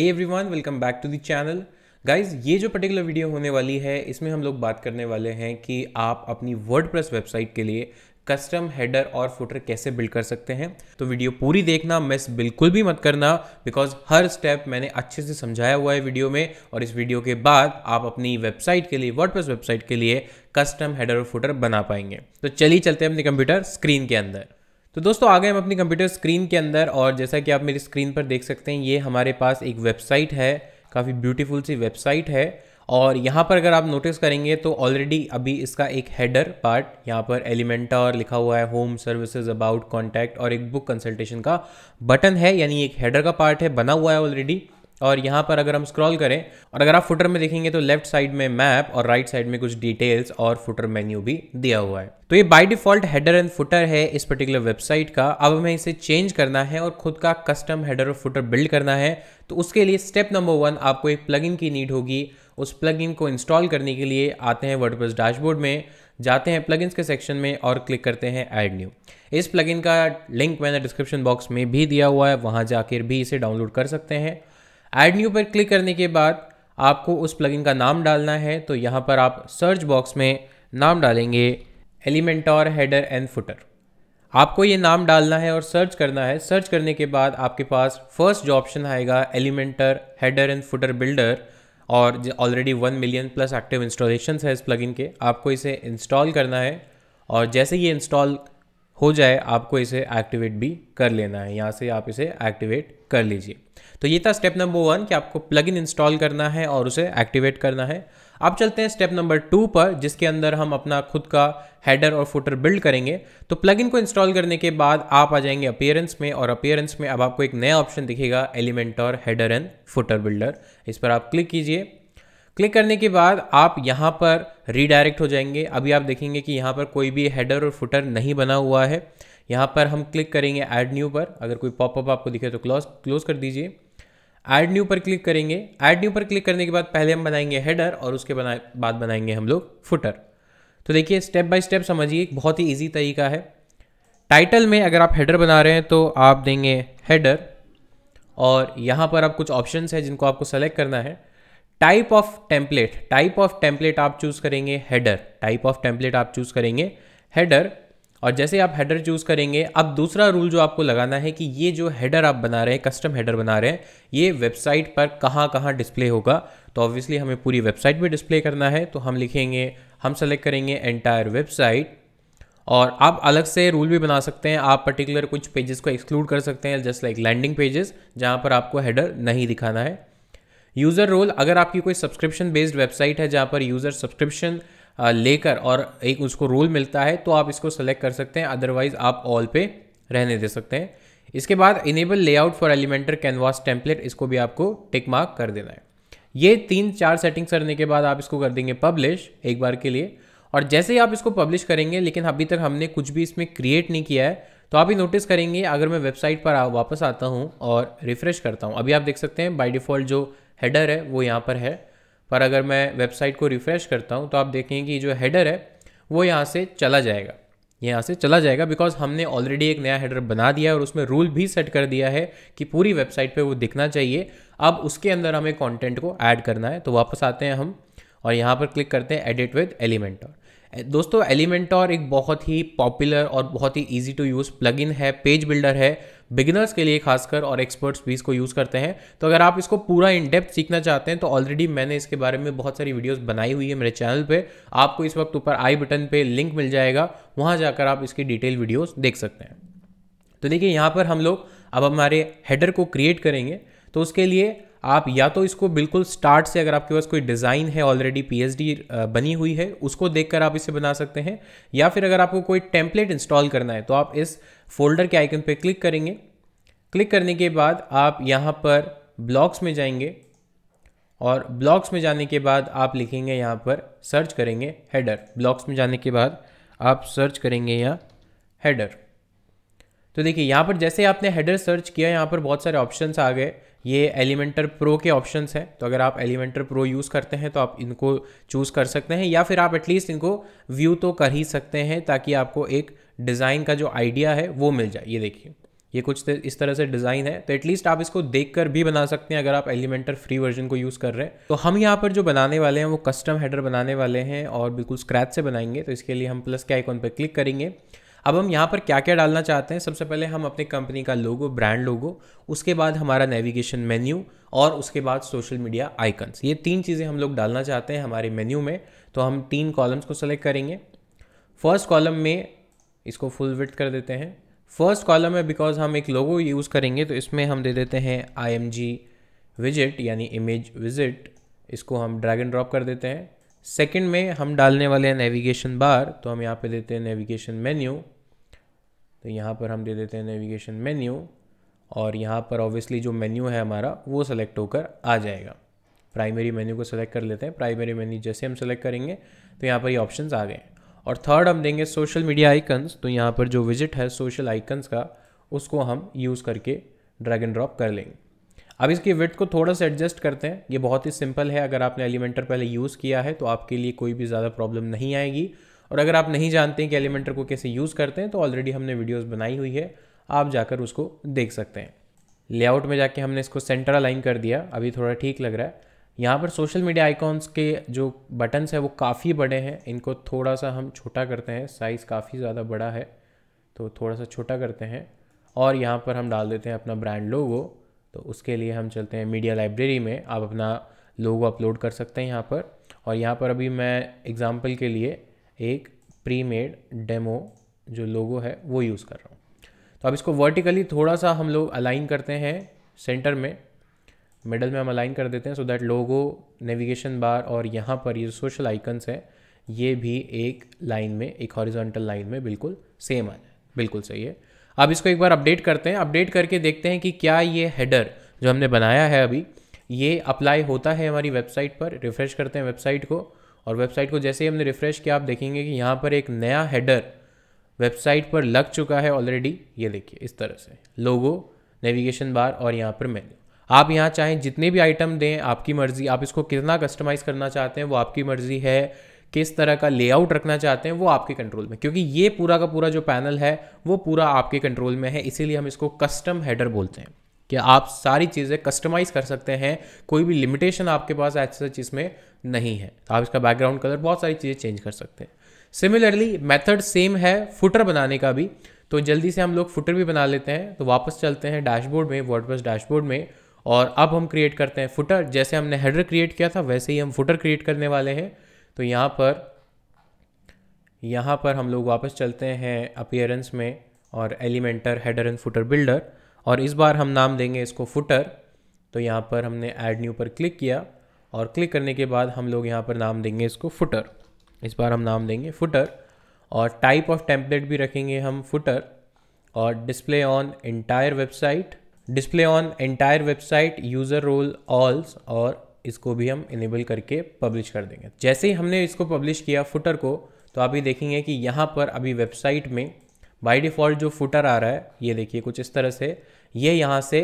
hey everyone welcome back to the channel guys ये जो particular video होने वाली है इसमें हम लोग बात करने वाले हैं कि आप अपनी वर्डप्रेस वेबसाइट के लिए कस्टम हेडर और फुटर कैसे बिल्ड कर सकते हैं तो वीडियो पूरी देखना मिस बिल्कुल भी मत करना बिकॉज हर स्टेप मैंने अच्छे से समझाया हुआ है वीडियो में और इस वीडियो के बाद आप अपनी वेबसाइट के लिए वर्डप्रेस वेबसाइट के लिए कस्टम हेडर और फुटर बना पाएंगे तो चलिए चलते हैं अपने कंप्यूटर स्क्रीन के अंदर तो दोस्तों आ गए हम अपनी कंप्यूटर स्क्रीन के अंदर और जैसा कि आप मेरी स्क्रीन पर देख सकते हैं ये हमारे पास एक वेबसाइट है काफ़ी ब्यूटीफुल सी वेबसाइट है और यहाँ पर अगर आप नोटिस करेंगे तो ऑलरेडी अभी इसका एक हेडर पार्ट यहाँ पर एलिमेंटा और लिखा हुआ है होम सर्विसेज अबाउट कॉन्टैक्ट और एक बुक कंसल्टेशन का बटन है यानी एक हेडर का पार्ट है बना हुआ है ऑलरेडी और यहाँ पर अगर हम स्क्रॉल करें और अगर आप फुटर में देखेंगे तो लेफ्ट साइड में मैप और राइट साइड में कुछ डिटेल्स और फुटर मेन्यू भी दिया हुआ है तो ये by default header and footer है इस पर्टिकुलर वेबसाइट का अब हमें इसे चेंज करना है और खुद का कस्टम हेडर और फुटर बिल्ड करना है तो उसके लिए स्टेप नंबर वन आपको एक प्लग की नीड होगी उस प्लग को इंस्टॉल करने के लिए आते हैं वर्ड डैशबोर्ड में जाते हैं प्लग के सेक्शन में और क्लिक करते हैं ऐड न्यू इस प्लग का लिंक मैंने डिस्क्रिप्शन बॉक्स में भी दिया हुआ है वहाँ जाकर भी इसे डाउनलोड कर सकते हैं ऐड न्यू पर क्लिक करने के बाद आपको उस प्लगइन का नाम डालना है तो यहाँ पर आप सर्च बॉक्स में नाम डालेंगे एलिमेंटोर हेडर एंड फुटर आपको ये नाम डालना है और सर्च करना है सर्च करने के बाद आपके पास फर्स्ट जो ऑप्शन आएगा Elementor header and footer builder और already one million plus active installation है इस प्लगइन के आपको इसे इंस्टॉल करना है और जैसे ये इंस्टॉल हो जाए आपको इसे एक्टिवेट भी कर लेना है यहाँ से आप इसे एक्टिवेट कर लीजिए तो ये था स्टेप नंबर वन कि आपको प्लग इन इंस्टॉल करना है और उसे एक्टिवेट करना है अब चलते हैं स्टेप नंबर टू पर जिसके अंदर हम अपना खुद का हेडर और फुटर बिल्ड करेंगे तो प्लगइन को इंस्टॉल करने के बाद आप आ जाएंगे अपियरेंस में और अपियरेंस में अब आपको एक नया ऑप्शन दिखेगा एलिमेंट और हेडर एंड फुटर बिल्डर इस पर आप क्लिक कीजिए क्लिक करने के बाद आप यहाँ पर रीडायरेक्ट हो जाएंगे अभी आप देखेंगे कि यहाँ पर कोई भी हेडर और फुटर नहीं बना हुआ है यहाँ पर हम क्लिक करेंगे ऐड न्यू पर अगर कोई पॉपअप आपको दिखे तो क्लोज क्लोज कर दीजिए ऐड न्यू पर क्लिक करेंगे ऐड न्यू पर क्लिक करने के बाद पहले हम बनाएंगे हेडर और उसके बाद बनाएंगे हम लोग फुटर तो देखिए स्टेप बाय स्टेप समझिए बहुत ही ईजी तरीका है टाइटल में अगर आप हेडर बना रहे हैं तो आप देंगे हेडर और यहाँ पर आप कुछ ऑप्शन है जिनको आपको सेलेक्ट करना है type of template type of template आप चूज़ करेंगे हेडर टाइप ऑफ टेम्पलेट आप चूज़ करेंगे हेडर और जैसे आप हेडर चूज़ करेंगे अब दूसरा रूल जो आपको लगाना है कि ये जो हेडर आप बना रहे हैं कस्टम हेडर बना रहे हैं ये वेबसाइट पर कहाँ कहाँ डिस्प्ले होगा तो ऑब्वियसली हमें पूरी वेबसाइट में डिस्प्ले करना है तो हम लिखेंगे हम सेलेक्ट करेंगे एंटायर वेबसाइट और आप अलग से रूल भी बना सकते हैं आप पर्टिकुलर कुछ पेजेस को एक्सक्लूड कर सकते हैं जस्ट लाइक लैंडिंग पेजेस जहाँ पर आपको हेडर नहीं दिखाना है यूज़र रोल अगर आपकी कोई सब्सक्रिप्शन बेस्ड वेबसाइट है जहाँ पर यूज़र सब्सक्रिप्शन लेकर और एक उसको रोल मिलता है तो आप इसको सेलेक्ट कर सकते हैं अदरवाइज आप ऑल पे रहने दे सकते हैं इसके बाद enable layout for Elementor canvas template इसको भी आपको टिक मार्क कर देना है ये तीन चार सेटिंग्स करने के बाद आप इसको कर देंगे पब्लिश एक बार के लिए और जैसे ही आप इसको पब्लिश करेंगे लेकिन अभी तक हमने कुछ भी इसमें क्रिएट नहीं किया है तो आप ही नोटिस करेंगे अगर मैं वेबसाइट पर वापस आता हूँ और रिफ्रेश करता हूँ अभी आप देख सकते हैं बाई डिफ़ॉल्ट जो हेडर है वो यहाँ पर है पर अगर मैं वेबसाइट को रिफ़्रेश करता हूँ तो आप देखेंगे कि जो हेडर है वो यहाँ से चला जाएगा यहाँ से चला जाएगा बिकॉज हमने ऑलरेडी एक नया हेडर बना दिया है और उसमें रूल भी सेट कर दिया है कि पूरी वेबसाइट पे वो दिखना चाहिए अब उसके अंदर हमें कंटेंट को ऐड करना है तो वापस आते हैं हम और यहाँ पर क्लिक करते हैं एडिट विद एलिमेंटॉर दोस्तों एलिमेंटॉर एक बहुत ही पॉपुलर और बहुत ही ईजी टू यूज़ प्लगइन है पेज बिल्डर है बिगिनर्स के लिए खासकर और एक्सपर्ट्स भी इसको यूज़ करते हैं तो अगर आप इसको पूरा इन डेप्थ सीखना चाहते हैं तो ऑलरेडी मैंने इसके बारे में बहुत सारी वीडियोस बनाई हुई है मेरे चैनल पे आपको इस वक्त ऊपर आई बटन पे लिंक मिल जाएगा वहाँ जाकर आप इसकी डिटेल वीडियोस देख सकते हैं तो देखिए यहाँ पर हम लोग अब हमारे हेडर को क्रिएट करेंगे तो उसके लिए आप या तो इसको बिल्कुल स्टार्ट से अगर आपके पास कोई डिज़ाइन है ऑलरेडी पीएचडी बनी हुई है उसको देखकर आप इसे बना सकते हैं या फिर अगर आपको कोई टेम्पलेट इंस्टॉल करना है तो आप इस फोल्डर के आइकन पर क्लिक करेंगे क्लिक करने के बाद आप यहाँ पर ब्लॉक्स में जाएंगे और ब्लॉक्स में जाने के बाद आप लिखेंगे यहाँ पर सर्च करेंगे हेडर ब्लॉक्स में जाने के बाद आप सर्च करेंगे यहाँ हेडर तो देखिए यहाँ पर जैसे आपने हेडर सर्च किया यहाँ पर बहुत सारे ऑप्शंस आ गए ये एलिमेंटर प्रो के ऑप्शंस हैं तो अगर आप एलिमेंटर प्रो यूज़ करते हैं तो आप इनको चूज़ कर सकते हैं या फिर आप एटलीस्ट इनको व्यू तो कर ही सकते हैं ताकि आपको एक डिज़ाइन का जो आइडिया है वो मिल जाए ये देखिए ये कुछ इस तरह से डिज़ाइन है तो एटलीस्ट आप इसको देख कर भी बना सकते हैं अगर आप एलिमेंटर फ्री वर्जन को यूज़ कर रहे हैं तो हम यहाँ पर जो बनाने वाले हैं वो कस्टम हेडर बनाने वाले हैं और बिल्कुल स्क्रैच से बनाएंगे तो इसके लिए हम प्लस के आइकॉन पर क्लिक करेंगे अब हम यहाँ पर क्या क्या डालना चाहते हैं सबसे पहले हम अपनी कंपनी का लोगो ब्रांड लोगो उसके बाद हमारा नेविगेशन मेन्यू और उसके बाद सोशल मीडिया आइकन्स ये तीन चीज़ें हम लोग डालना चाहते हैं हमारे मेन्यू में तो हम तीन कॉलम्स को सेलेक्ट करेंगे फर्स्ट कॉलम में इसको फुल विथ कर देते हैं फर्स्ट कॉलम है बिकॉज हम एक लोगो यूज़ करेंगे तो इसमें हम दे देते हैं आई एम जी विजिट यानी इमेज विजिट इसको हम ड्रैग एंड ड्रॉप कर देते हैं सेकेंड में हम डालने वाले हैं नेविगेशन बार तो हम यहाँ पे देते हैं नेविगेशन मेन्यू तो यहाँ पर हम दे देते हैं नेविगेशन मेन्यू और यहाँ पर ऑब्वियसली जो मेन्यू है हमारा वो सेलेक्ट होकर आ जाएगा प्राइमरी मेन्यू को सेलेक्ट कर लेते हैं प्राइमरी मेन्यू जैसे हम सेलेक्ट करेंगे तो यहाँ पर ये यह ऑप्शंस आ गए और थर्ड हम देंगे सोशल मीडिया आइकन्स तो यहाँ पर जो विजिट है सोशल आइकन्स का उसको हम यूज़ करके ड्रैग एंड ड्रॉप कर लेंगे अब इसकी विथ को थोड़ा सा एडजस्ट करते हैं ये बहुत ही सिंपल है अगर आपने एलिमेंटर पहले यूज़ किया है तो आपके लिए कोई भी ज़्यादा प्रॉब्लम नहीं आएगी और अगर आप नहीं जानते हैं कि एलिमेंटर को कैसे यूज़ करते हैं तो ऑलरेडी हमने वीडियोस बनाई हुई है आप जाकर उसको देख सकते हैं लेआउट में जाके हमने इसको सेंटर अलाइन कर दिया अभी थोड़ा ठीक लग रहा है यहाँ पर सोशल मीडिया आइकॉन्स के जो बटन्स हैं वो काफ़ी बड़े हैं इनको थोड़ा सा हम छोटा करते हैं साइज़ काफ़ी ज़्यादा बड़ा है तो थोड़ा सा छोटा करते हैं और यहाँ पर हम डाल देते हैं अपना ब्रांड लोगो तो उसके लिए हम चलते हैं मीडिया लाइब्रेरी में आप अपना लोगो अपलोड कर सकते हैं यहाँ पर और यहाँ पर अभी मैं एग्ज़ाम्पल के लिए एक प्री मेड डेमो जो लोगो है वो यूज़ कर रहा हूँ तो अब इसको वर्टिकली थोड़ा सा हम लोग अलाइन करते हैं सेंटर में मिडल में हम अलाइन कर देते हैं so that logo navigation bar और यहाँ पर ये सोशल आइकन्स हैं ये भी एक लाइन में एक हॉरिजॉन्टल लाइन में बिल्कुल सेम आ जाए बिल्कुल सही है अब इसको एक बार अपडेट करते हैं अपडेट करके देखते हैं कि क्या ये हेडर जो हमने बनाया है अभी ये अप्लाई होता है हमारी वेबसाइट पर रिफ़्रेश करते हैं वेबसाइट को और वेबसाइट को जैसे ही हमने रिफ़्रेश किया आप देखेंगे कि यहाँ पर एक नया हेडर वेबसाइट पर लग चुका है ऑलरेडी ये देखिए इस तरह से लोगो नेविगेशन बार और यहाँ पर मेन्यू आप यहाँ चाहें जितने भी आइटम दें आपकी मर्ज़ी आप इसको कितना कस्टमाइज़ करना चाहते हैं वो आपकी मर्ज़ी है किस तरह का लेआउट रखना चाहते हैं वो आपके कंट्रोल में क्योंकि ये पूरा का पूरा जो पैनल है वो पूरा आपके कंट्रोल में है इसीलिए हम इसको कस्टम हेडर बोलते हैं कि आप सारी चीज़ें कस्टमाइज़ कर सकते हैं कोई भी लिमिटेशन आपके पास ऐसे सच इसमें नहीं है तो आप इसका बैकग्राउंड कलर बहुत सारी चीज़ें चेंज कर सकते हैं सिमिलरली मेथड सेम है फुटर बनाने का भी तो जल्दी से हम लोग फुटर भी बना लेते हैं तो वापस चलते हैं डैशबोर्ड में वर्डप्रेस डैशबोर्ड में और अब हम क्रिएट करते हैं फुटर जैसे हमने हेडर क्रिएट किया था वैसे ही हम फुटर क्रिएट करने वाले हैं तो यहाँ पर यहाँ पर हम लोग वापस चलते हैं अपियरेंस में और Elementor header and footer builder और इस बार हम नाम देंगे इसको फुटर तो यहाँ पर हमने ऐड न्यू पर क्लिक किया और क्लिक करने के बाद हम लोग यहाँ पर नाम देंगे इसको फुटर इस बार हम नाम देंगे फुटर और टाइप ऑफ टेम्पलेट भी रखेंगे हम फुटर और display on entire website display on entire website user role all और इसको भी हम इनेबल करके पब्लिश कर देंगे जैसे ही हमने इसको पब्लिश किया फुटर को तो आप ये देखेंगे कि यहाँ पर अभी वेबसाइट में बाय डिफ़ॉल्ट जो फुटर आ रहा है ये देखिए कुछ इस तरह से ये यहाँ से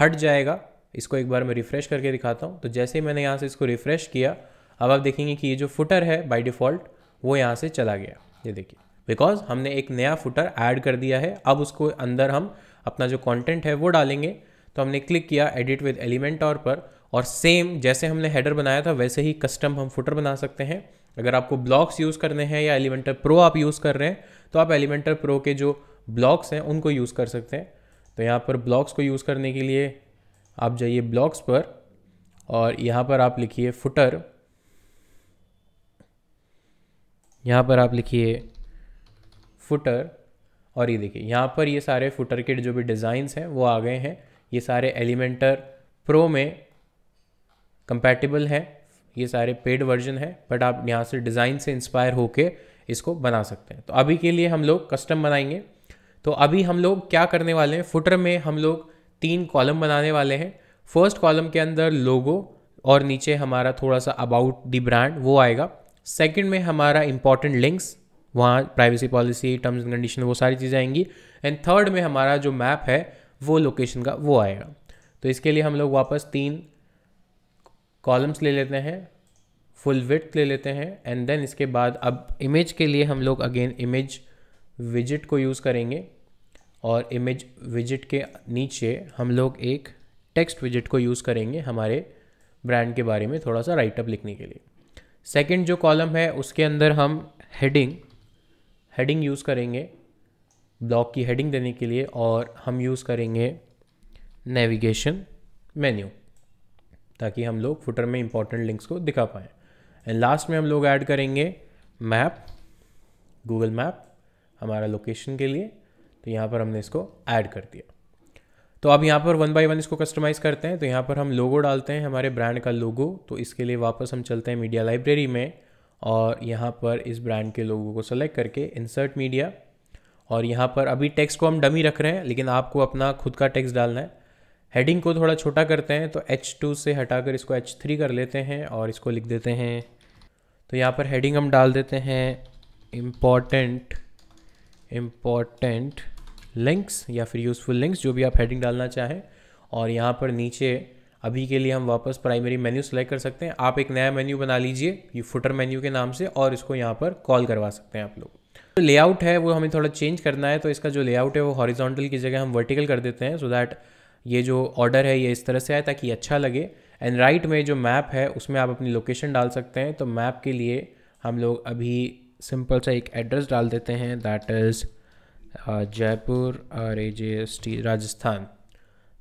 हट जाएगा इसको एक बार मैं रिफ़्रेश करके दिखाता हूँ तो जैसे ही मैंने यहाँ से इसको रिफ़्रेश किया अब आप देखेंगे कि ये जो फुटर है बाई डिफ़ॉल्ट वो यहाँ से चला गया ये देखिए बिकॉज हमने एक नया फुटर ऐड कर दिया है अब उसको अंदर हम अपना जो कंटेंट है वो डालेंगे तो हमने क्लिक किया एडिट विद एलिमेंट और पर और सेम जैसे हमने हेडर बनाया था वैसे ही कस्टम हम फुटर बना सकते हैं अगर आपको ब्लॉक्स यूज़ करने हैं या एलिमेंटर प्रो आप यूज़ कर रहे हैं तो आप एलिमेंटर प्रो के जो ब्लॉक्स हैं उनको यूज़ कर सकते हैं तो यहाँ पर ब्लॉक्स को यूज़ करने के लिए आप जाइए ब्लॉक्स पर और यहाँ पर आप लिखिए फुटर यहाँ पर आप लिखिए फुटर और ये देखिए यहाँ पर ये सारे फुटर के जो भी डिज़ाइंस हैं वो आ गए हैं ये सारे एलिमेंटर प्रो में कंपैटिबल हैं ये सारे पेड वर्जन है बट आप यहाँ से डिज़ाइन से इंस्पायर होके इसको बना सकते हैं तो अभी के लिए हम लोग कस्टम बनाएंगे तो अभी हम लोग क्या करने वाले हैं फुटर में हम लोग तीन कॉलम बनाने वाले हैं फर्स्ट कॉलम के अंदर लोगो और नीचे हमारा थोड़ा सा अबाउट दी ब्रांड वो आएगा सेकंड में हमारा इंपॉर्टेंट लिंक्स वहाँ privacy policy terms and condition वो सारी चीज़ें आएंगी एंड थर्ड में हमारा जो मैप है वो लोकेशन का वो आएगा तो इसके लिए हम लोग वापस तीन कॉलम्स ले लेते हैं फुल विथ ले लेते हैं एंड देन इसके बाद अब इमेज के लिए हम लोग अगेन इमेज विजिट को यूज़ करेंगे और इमेज विजिट के नीचे हम लोग एक टेक्स्ट विजिट को यूज़ करेंगे हमारे ब्रांड के बारे में थोड़ा सा राइटअप लिखने के लिए सेकंड जो कॉलम है उसके अंदर हम हेडिंग हेडिंग यूज़ करेंगे ब्लॉक की हेडिंग देने के लिए और हम यूज़ करेंगे नेविगेशन मेन्यू ताकि हम लोग फुटर में इंपॉर्टेंट लिंक्स को दिखा पाएँ एंड लास्ट में हम लोग ऐड करेंगे मैप गूगल मैप हमारा लोकेशन के लिए तो यहाँ पर हमने इसको ऐड कर दिया तो अब यहाँ पर वन बाय वन इसको कस्टमाइज़ करते हैं तो यहाँ पर हम लोगो डालते हैं हमारे ब्रांड का लोगो तो इसके लिए वापस हम चलते हैं मीडिया लाइब्रेरी में और यहाँ पर इस ब्रांड के लोगों को सेलेक्ट करके इंसर्ट मीडिया और यहाँ पर अभी टेक्स्ट को हम डमी रख रहे हैं लेकिन आपको अपना खुद का टेक्स्ट डालना है हेडिंग को थोड़ा छोटा करते हैं तो H2 से हटाकर इसको H3 कर लेते हैं और इसको लिख देते हैं तो यहाँ पर हेडिंग हम डाल देते हैं इम्पॉर्टेंट इम्पॉर्टेंट लिंक्स या फिर यूज़फुल लिंक्स जो भी आप हेडिंग डालना चाहें और यहाँ पर नीचे अभी के लिए हम वापस प्राइमरी मेन्यू सेलेक्ट कर सकते हैं आप एक नया मेन्यू बना लीजिए ये फुटर मेन्यू के नाम से और इसको यहाँ पर कॉल करवा सकते हैं आप लोग तो लेआउट है वो हमें थोड़ा चेंज करना है तो इसका जो लेआउट है वो हॉरिजॉन्टल की जगह हम वर्टिकल कर देते हैं सो so दैट ये जो ऑर्डर है ये इस तरह से आए ताकि अच्छा लगे एंड राइट right में जो मैप है उसमें आप अपनी लोकेशन डाल सकते हैं तो मैप के लिए हम लोग अभी सिंपल सा एक एड्रेस डाल देते हैं दैट इज़ uh, जयपुर और A J S T Rajasthan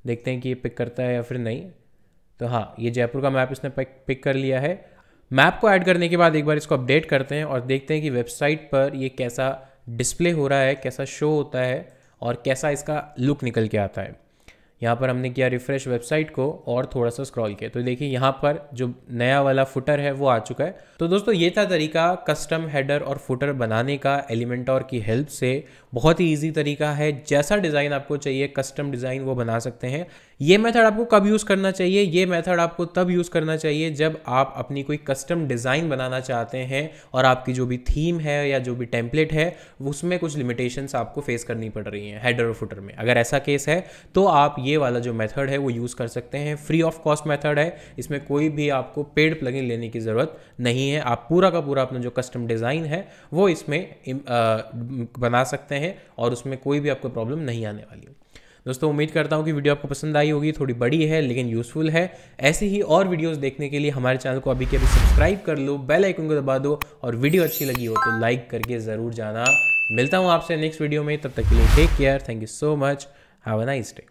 देखते हैं कि ये पिक करता है या फिर नहीं तो हाँ ये जयपुर का मैप इसने पिक कर लिया है मैप को ऐड करने के बाद एक बार इसको अपडेट करते हैं और देखते हैं कि वेबसाइट पर ये कैसा डिस्प्ले हो रहा है कैसा शो होता है और कैसा इसका लुक निकल के आता है यहाँ पर हमने किया रिफ्रेश वेबसाइट को और थोड़ा सा स्क्रॉल किया तो देखिए यहाँ पर जो नया वाला फुटर है वो आ चुका है तो दोस्तों ये था तरीका कस्टम हेडर और फुटर बनाने का एलिमेंटोर की हेल्प से बहुत ही ईजी तरीका है जैसा डिज़ाइन आपको चाहिए कस्टम डिज़ाइन वो बना सकते हैं ये मेथड आपको कब यूज़ करना चाहिए ये मेथड आपको तब यूज़ करना चाहिए जब आप अपनी कोई कस्टम डिज़ाइन बनाना चाहते हैं और आपकी जो भी थीम है या जो भी टेम्पलेट है उसमें कुछ लिमिटेशंस आपको फेस करनी पड़ रही हैं हेडर और फुटर में अगर ऐसा केस है तो आप ये ये वाला जो मेथड है वो यूज़ कर सकते हैं फ्री ऑफ कॉस्ट मेथड है इसमें कोई भी आपको पेड प्लगइन लेने की ज़रूरत नहीं है आप पूरा का पूरा अपना जो कस्टम डिज़ाइन है वो इसमें बना सकते हैं और उसमें कोई भी आपको प्रॉब्लम नहीं आने वाली दोस्तों उम्मीद करता हूँ कि वीडियो आपको पसंद आई होगी थोड़ी बड़ी है लेकिन यूज़फुल है ऐसी ही और वीडियोस देखने के लिए हमारे चैनल को अभी के अभी सब्सक्राइब कर लो बेल आइकन को दबा दो और वीडियो अच्छी लगी हो तो लाइक करके ज़रूर जाना मिलता हूँ आपसे नेक्स्ट वीडियो में तब तक के लिए take care thank you so much have a nice day